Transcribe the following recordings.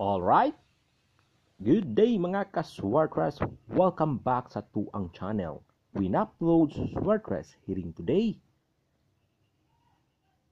All right. Good day mga ka-Swartress! Welcome back sa Tuang Channel. We upload Swartress hearing today.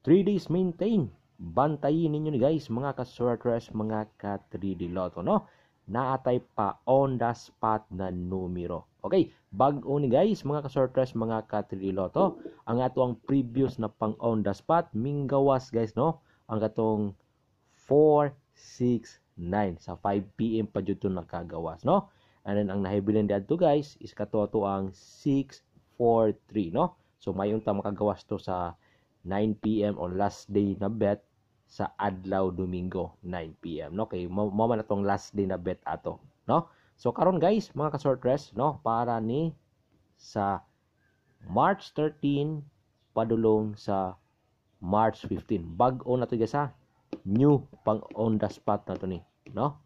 3 days maintain. Bantayin ninyo ni guys mga ka-Swartress, mga ka-3D Lotto, no? Naatay pa on the spot na numero. Okay, bago ni guys mga ka-Swartress, mga ka-3D Lotto, ang ato ang previous na pang on the spot, minggawas guys, no? Ang katong 4, 6, 9 sa 5 PM pa jud to kagawas no and then ang nahibilin diadto guys is katuwa to ang 643 no so mayon ta makagawas to sa 9 PM on last day na bet sa adlaw Domingo 9 PM no okay mao man atong last day na bet ato no so karon guys mga ka short rest no para ni sa March 13 padulong sa March 15. Bag-o na to guys ha new pang on the spot na to ni no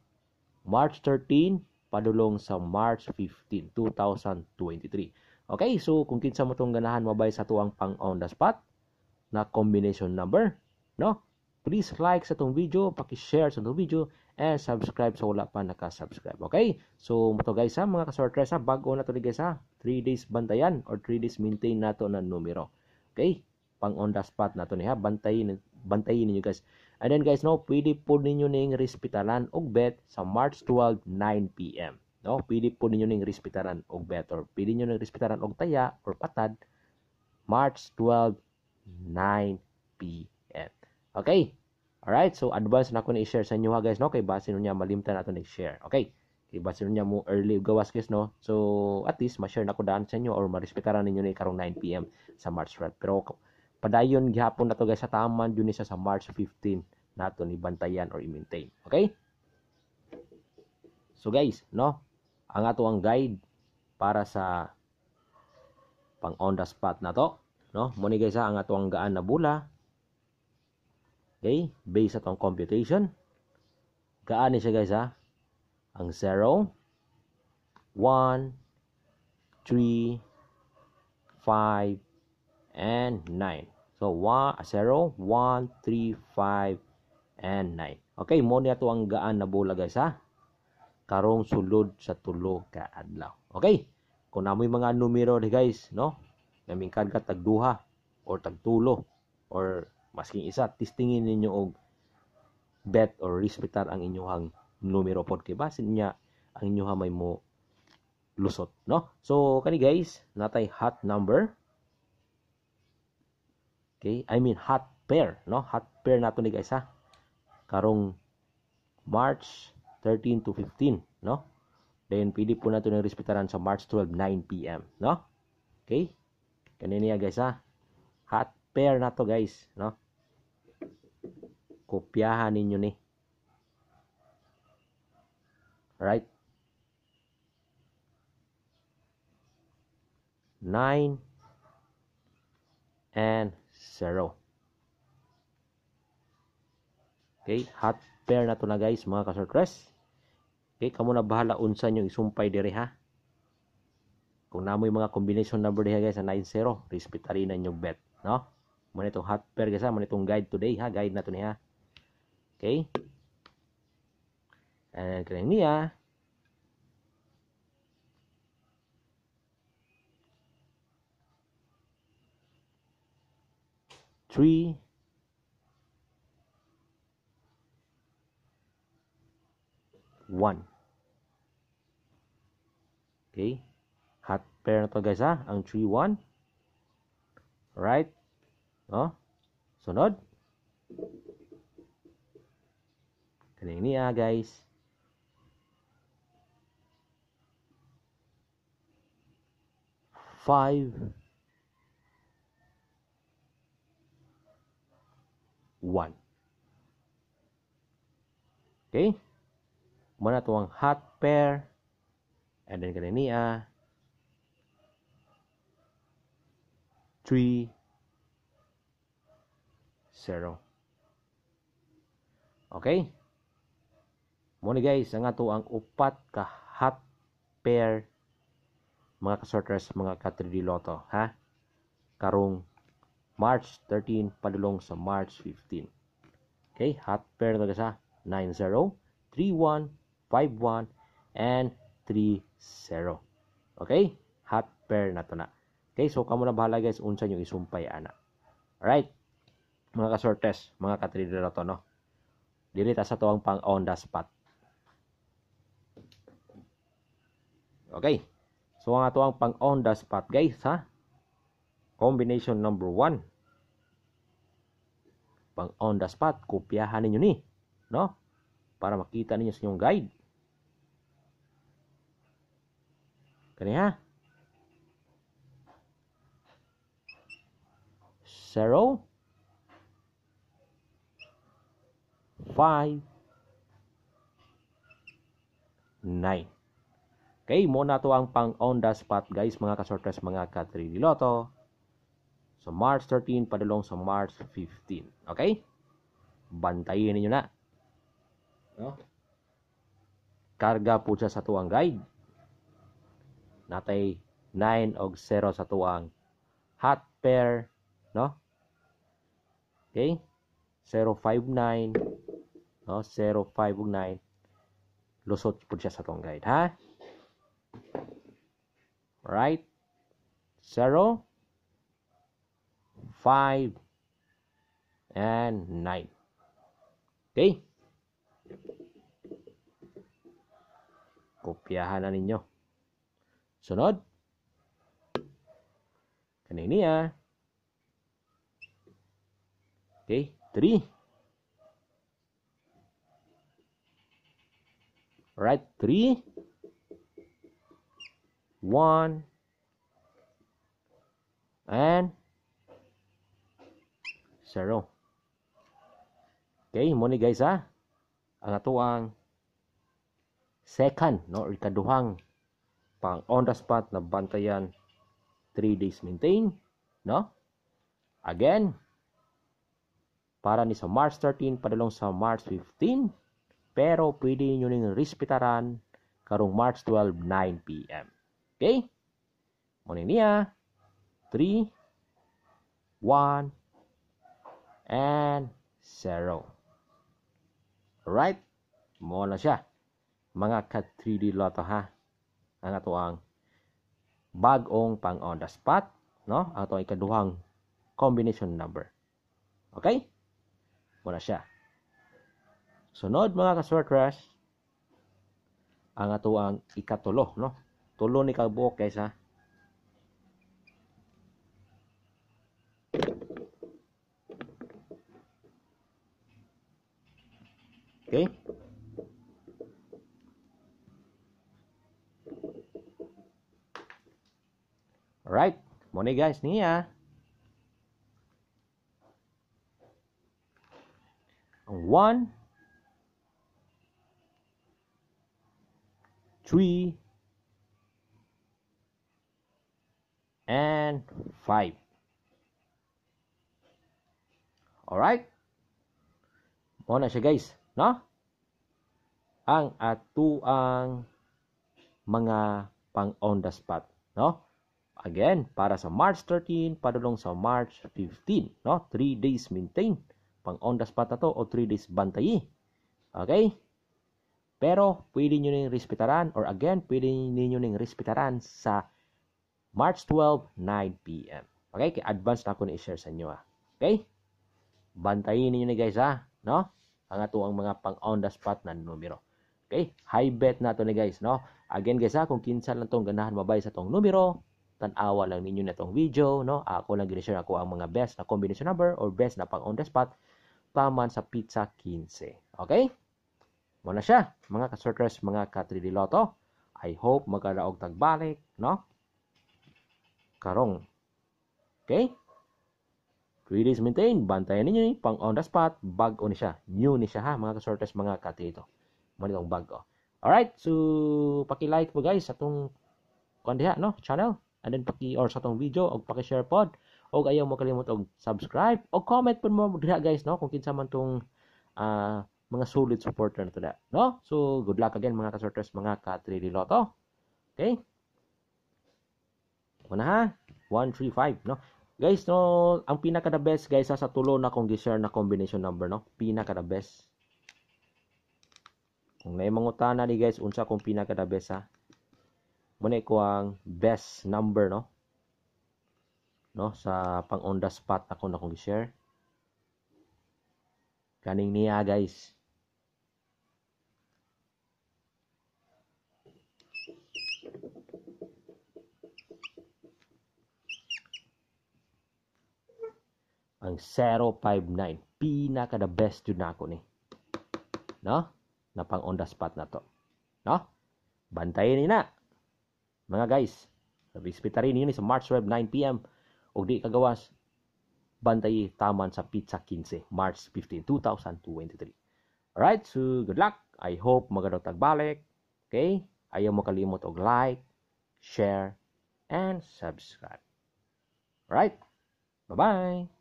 March 13 padulong sa March 15 2023 okay so kung kinsa mo tong ganahan mabay sa tuang pang on the spot na combination number no please like sa tong video paki-share sa tong video and subscribe sa wala pa naka-subscribe okay so mo to guys ha mga kasortres ha bago na to ni guys ha 3 days bantayan or 3 days maintain nato na numero okay pang on the spot nato ni ha bantayin bantayin niyo guys And then guys, no, pwede po ninyo ning respitalan og bet sa March 12, 9 PM. No, pwede po ninyo ning respitalan og bet or pwede niyo ning respitalan og taya or patad March 12, 9 PM. Okay? Alright, so advance na ko na i-share sa inyo ha guys, no? Kay base niya malimta nato na i-share. Okay? Kay base niya mo early gawas guys, no? So, at least ma-share na ko daan sa inyo or ma marespetaran ninyo ni karong 9 PM sa March 12. Pero padayon gihapon nato guys sa taman jud sa March 15 nato ni bantayan or i-maintain okay so guys no ang ato ang guide para sa pang on the spot nato no mo ni guys ang ato ang gaan na bula okay based atong computation gaan ni siya guys ha ang 0 1 3 5 and 9. So, 1, 0, 1, 3, 5, and 9. Okay, mo niya to ang gaan na bula guys ha. Karong sulod sa tulo ka adlaw. Okay? Kung namoy mga numero ni guys, no? Naming kadka tag duha or tagtulo or masking isa, testingin ninyo og bet or respetar ang inyong numero pod kay basin niya ang inyong may mo lusot, no? So kani guys, natay hot number Okay? I mean hot pair, no? Hot pair nato ni guys ha. Karong March 13 to 15, no? Then pili po nato ni respetaran sa March 12 9 PM, no? Okay? Kanina guys ha. Hot pair nato guys, no? Kopyahan ninyo ni. Right? 9 and 0. Okay, hot pair na to na guys mga ka kasortres. Okay, kamo na bahala unsa nyo isumpay diri ha. Kung namoy mga combination number diha guys na 90, respetari na nyo bet, no? Mo nitong hot pair guys ha, mo nitong guide today ha, guide na to niya. Okay? And kanya niya, three one okay hot pair na to guys ha ang 3 1 right no sunod kaning niya ah, guys five 1. Okay? Muna ito ang hot pair. And then kanina, 3, 0. Okay? Muna guys, ang ato ang upat ka hot pair mga kasorters, mga ka 3D loto, ha? Karong March 13 padulong sa March 15. Okay, hot pair na sa 90, 31, 51, and 30. Okay, hot pair na to na. Okay, so kamo na bahala guys unsa yung isumpay ana. Alright, mga kasortes, mga katrader na to no. Dili sa to ang pang on the spot. Okay, so nga to ang pang on the spot guys ha. Combination number 1. Pag on the spot, kopyahan ninyo ni. No? Para makita ninyo sa inyong guide. Kani ha? Zero. 5 9 Okay, mo na to ang pang on the spot guys mga kasortres mga ka 3D Lotto. So, March 13, padulong sa March 15. Okay? Bantayin ninyo na. No? Karga po siya sa tuwang guide. Natay 9 og 0 sa tuwang hot pair. No? Okay? 059 no 059 lusot po siya sa tuwang guide ha right 0 5 and 9 okay kopyahan na ninyo sunod kaniniya okay 3 right 3 1 and zero. Okay, mo guys ha. Ang ato ang second no or ikaduhang pang on the spot na bantayan 3 days maintain no again para ni sa March 13 padalong sa March 15 pero pwede niyo ning respetaran karong March 12 9 pm okay mo niya 3 1 and 0. Alright? Mo na siya. Mga ka 3D Lotto ha. Ang ato ang bagong pang on the spot. No? Ato ang ikaduhang combination number. Okay? Mo na siya. Sunod mga ka crush. ang ato ang ikatulo. No? Tulo ni kabuok guys ha. okay alright money guys nih one three and five alright mau siya guys No? Ang atuang mga pang on the spot, no? Again, para sa March 13, padulong sa March 15, no? 3 days maintain. Pang on the spot na to o 3 days bantayi. Okay? Pero pwede niyo ning respetaran or again, pwede niyo ning respetaran sa March 12, 9 p.m. Okay? Kaya advance na ako na i-share sa inyo ha. Ah. Okay? Bantayin niyo ni guys ha, ah. no? ang ato ang mga pang on the spot na numero. Okay, high bet na to ni guys, no? Again guys, ha, kung kinsa lang tong ganahan mabay sa tong numero, tanawa lang ninyo na tong video, no? Ako lang gini ako ang mga best na combination number or best na pang on the spot paman sa pizza 15. Okay? Mo na siya, mga kasorters, mga ka Loto. I hope magkadaog tagbalik, no? Karong. Okay? 3 days maintain, bantayan ninyo ni, pang on the spot, bag on siya. New ni siya ha, mga kasortes, mga katito. Mga itong bago. o. Alright, so paki-like po guys sa itong kandiha, no? Channel. And then paki or sa itong video og paki-share pod og ayaw mo kalimot og subscribe og comment pod mo diha guys no kung kinsa man tong uh, mga solid supporter na to no? So good luck again mga kasortes, mga ka 3 Okay? Una ha, 135, no? Guys, no, ang pinaka the best guys sa tulo na kung gi-share na combination number no, pinaka the best. Kung may na ni guys unsa kung pinaka the best ha. Muna ko ang best number no. No, sa pang on the spot ako na kung gi-share. Kaning niya guys. ang 059. Pinaka the best yun na ako ni. No? Na pang on the spot na to. No? Bantayin ni na. Mga guys, respeta rin yun sa March Web 9pm. O di kagawas, bantay taman sa Pizza 15, March 15, 2023. Alright, so good luck. I hope magandang tagbalik. Okay? Ayaw mo kalimot og like, share, and subscribe. Alright? Bye-bye!